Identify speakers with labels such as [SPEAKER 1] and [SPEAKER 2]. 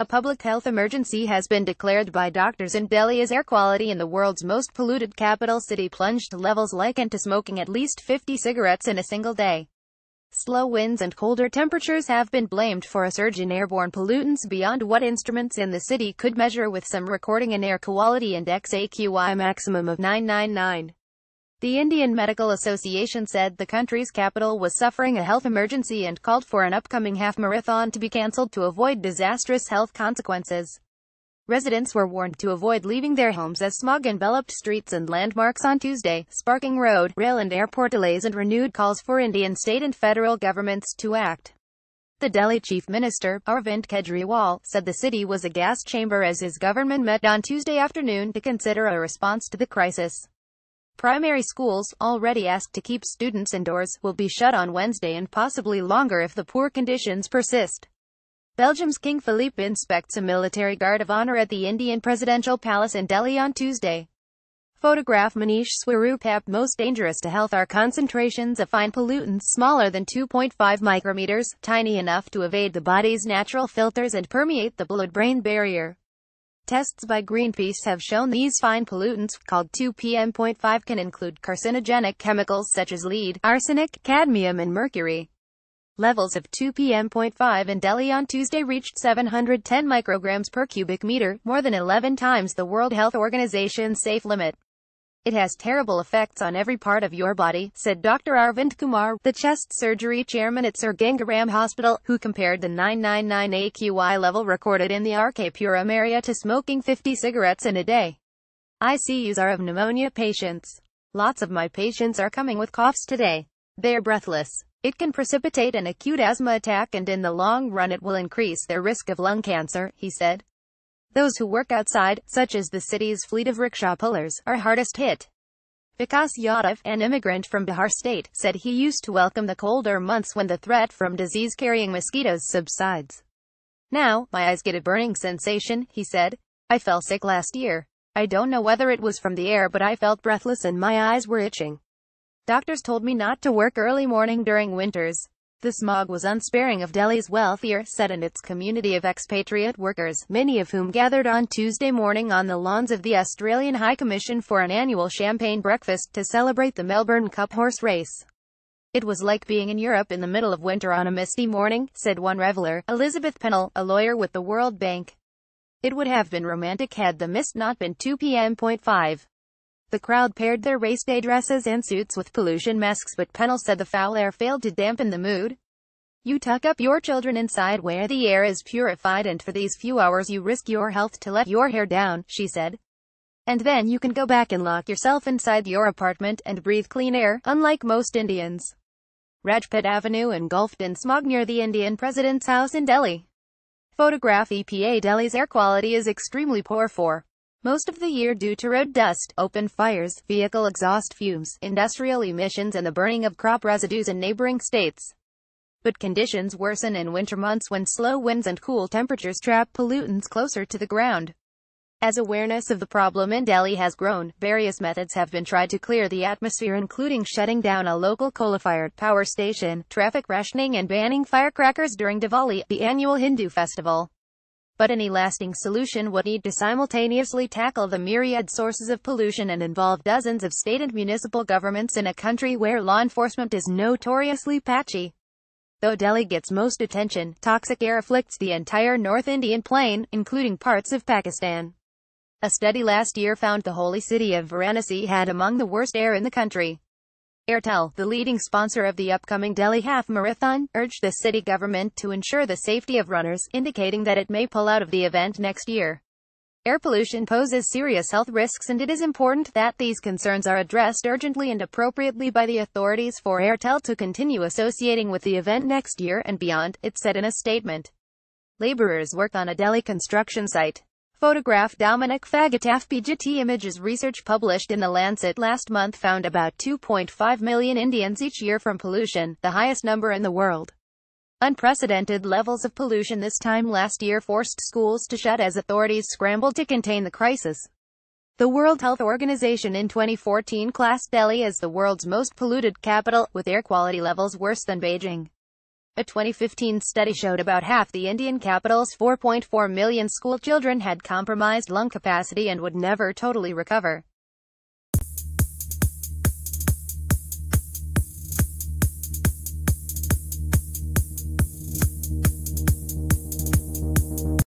[SPEAKER 1] A public health emergency has been declared by doctors in Delhi as air quality in the world's most polluted capital city plunged to levels likened to smoking at least 50 cigarettes in a single day. Slow winds and colder temperatures have been blamed for a surge in airborne pollutants beyond what instruments in the city could measure with some recording an air quality index AQI maximum of 999. The Indian Medical Association said the country's capital was suffering a health emergency and called for an upcoming half marathon to be cancelled to avoid disastrous health consequences. Residents were warned to avoid leaving their homes as smog enveloped streets and landmarks on Tuesday, sparking road, rail and airport delays and renewed calls for Indian state and federal governments to act. The Delhi Chief Minister, Arvind Kejriwal, said the city was a gas chamber as his government met on Tuesday afternoon to consider a response to the crisis. Primary schools, already asked to keep students indoors, will be shut on Wednesday and possibly longer if the poor conditions persist. Belgium's King Philippe inspects a military guard of honor at the Indian presidential palace in Delhi on Tuesday. Photograph Manish Swarup most dangerous to health are concentrations of fine pollutants smaller than 2.5 micrometers, tiny enough to evade the body's natural filters and permeate the blood-brain barrier. Tests by Greenpeace have shown these fine pollutants, called 2PM.5 can include carcinogenic chemicals such as lead, arsenic, cadmium and mercury. Levels of 2PM.5 in Delhi on Tuesday reached 710 micrograms per cubic meter, more than 11 times the World Health Organization's safe limit. It has terrible effects on every part of your body, said Dr. Arvind Kumar, the chest surgery chairman at Sir Gangaram Hospital, who compared the 999 AQI level recorded in the RK Puram area to smoking 50 cigarettes in a day. ICUs are of pneumonia patients. Lots of my patients are coming with coughs today. They're breathless. It can precipitate an acute asthma attack and in the long run it will increase their risk of lung cancer, he said. Those who work outside, such as the city's fleet of rickshaw pullers, are hardest hit. Vikas Yadav, an immigrant from Bihar state, said he used to welcome the colder months when the threat from disease-carrying mosquitoes subsides. Now, my eyes get a burning sensation, he said. I fell sick last year. I don't know whether it was from the air but I felt breathless and my eyes were itching. Doctors told me not to work early morning during winters. This smog was unsparing of Delhi's wealthier set and its community of expatriate workers, many of whom gathered on Tuesday morning on the lawns of the Australian High Commission for an annual champagne breakfast to celebrate the Melbourne Cup horse race. It was like being in Europe in the middle of winter on a misty morning, said one reveller, Elizabeth Pennell, a lawyer with the World Bank. It would have been romantic had the mist not been 2 p.m..5. The crowd paired their race day dresses and suits with pollution masks but Pennell said the foul air failed to dampen the mood. You tuck up your children inside where the air is purified and for these few hours you risk your health to let your hair down, she said. And then you can go back and lock yourself inside your apartment and breathe clean air, unlike most Indians. Rajput Avenue engulfed in smog near the Indian president's house in Delhi. Photograph EPA Delhi's air quality is extremely poor for most of the year due to road dust, open fires, vehicle exhaust fumes, industrial emissions and the burning of crop residues in neighboring states. But conditions worsen in winter months when slow winds and cool temperatures trap pollutants closer to the ground. As awareness of the problem in Delhi has grown, various methods have been tried to clear the atmosphere including shutting down a local coal-fired power station, traffic rationing and banning firecrackers during Diwali, the annual Hindu festival but any lasting solution would need to simultaneously tackle the myriad sources of pollution and involve dozens of state and municipal governments in a country where law enforcement is notoriously patchy. Though Delhi gets most attention, toxic air afflicts the entire North Indian plain, including parts of Pakistan. A study last year found the holy city of Varanasi had among the worst air in the country. Airtel, the leading sponsor of the upcoming Delhi Half Marathon, urged the city government to ensure the safety of runners, indicating that it may pull out of the event next year. Air pollution poses serious health risks and it is important that these concerns are addressed urgently and appropriately by the authorities for Airtel to continue associating with the event next year and beyond, it said in a statement. Laborers work on a Delhi construction site photograph Dominic Fagataf PGT Images research published in The Lancet last month found about 2.5 million Indians each year from pollution, the highest number in the world. Unprecedented levels of pollution this time last year forced schools to shut as authorities scrambled to contain the crisis. The World Health Organization in 2014 classed Delhi as the world's most polluted capital, with air quality levels worse than Beijing. A 2015 study showed about half the Indian capital's 4.4 million schoolchildren had compromised lung capacity and would never totally recover.